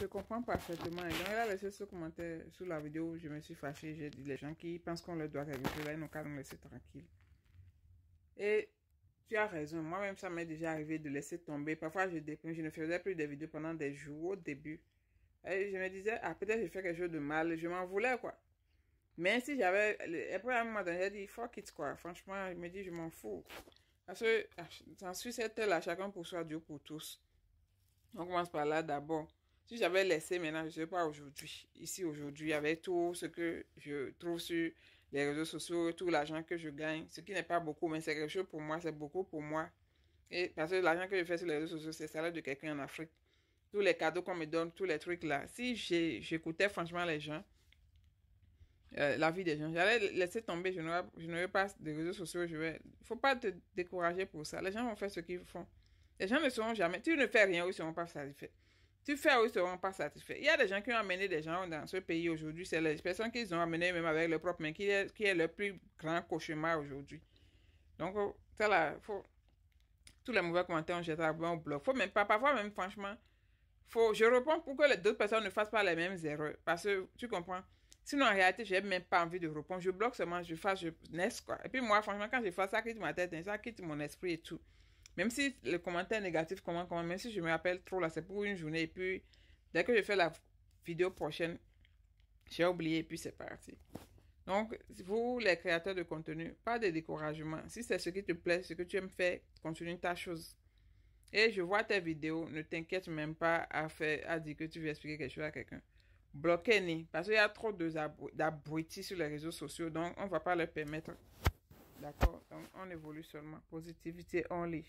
Je comprends parfaitement. Donc, elle a laissé ce commentaire sous la vidéo je me suis fâché. J'ai dit les gens qui pensent qu'on leur doit quelque chose, ils n'ont qu'à nous laisser tranquille. Et tu as raison. Moi-même, ça m'est déjà arrivé de laisser tomber. Parfois, je Je ne faisais plus des vidéos pendant des jours au début. Et je me disais, ah, peut-être j'ai fait quelque chose de mal. Je m'en voulais, quoi. Mais si j'avais. Après, à un moment j'ai dit, fuck it, quoi. Franchement, je me dis, je m'en fous. Parce que, ah, j'en suis cette là, chacun pour soi, Dieu pour tous. On commence par là d'abord. Si j'avais laissé maintenant, je ne sais pas aujourd'hui, ici aujourd'hui, avec tout ce que je trouve sur les réseaux sociaux, tout l'argent que je gagne, ce qui n'est pas beaucoup, mais c'est quelque chose pour moi, c'est beaucoup pour moi. Et parce que l'argent que je fais sur les réseaux sociaux, c'est salaire de quelqu'un en Afrique. Tous les cadeaux qu'on me donne, tous les trucs là. Si j'écoutais franchement les gens, euh, la vie des gens. J'allais laisser tomber, je ne n'aurais pas de réseaux sociaux. Il ne faut pas te décourager pour ça. Les gens vont faire ce qu'ils font. Les gens ne seront jamais. tu ne fais rien, ils ne seront pas satisfaits tu fais ou ils ne seront pas satisfaits. Il y a des gens qui ont amené des gens dans ce pays aujourd'hui. C'est les personnes qu'ils ont amenées même avec leurs propres mains qui est, qui est le plus grand cauchemar aujourd'hui. Donc, ça oh, là, faut, tous les mauvais commentaires, on jette à bon bloc. Faut même pas, parfois même, franchement, faut, je réponds pour que les autres personnes ne fassent pas les mêmes erreurs. Parce que, tu comprends, sinon en réalité, je n'ai même pas envie de répondre. Je bloque seulement, je fasse, je naisse quoi. Et puis moi, franchement, quand je fais ça, quitte ma tête, hein, ça quitte mon esprit et tout. Même si le commentaire est négatif, comment, comment, même si je me rappelle trop là, c'est pour une journée. Et puis, dès que je fais la vidéo prochaine, j'ai oublié et puis c'est parti. Donc, vous, les créateurs de contenu, pas de découragement. Si c'est ce qui te plaît, ce que tu aimes faire, continue ta chose. Et je vois tes vidéos, ne t'inquiète même pas à, faire, à dire que tu veux expliquer quelque chose à quelqu'un. bloquer ni parce qu'il y a trop d'abrutis sur les réseaux sociaux, donc on ne va pas leur permettre. D'accord Donc, on évolue seulement. Positivité, on lit.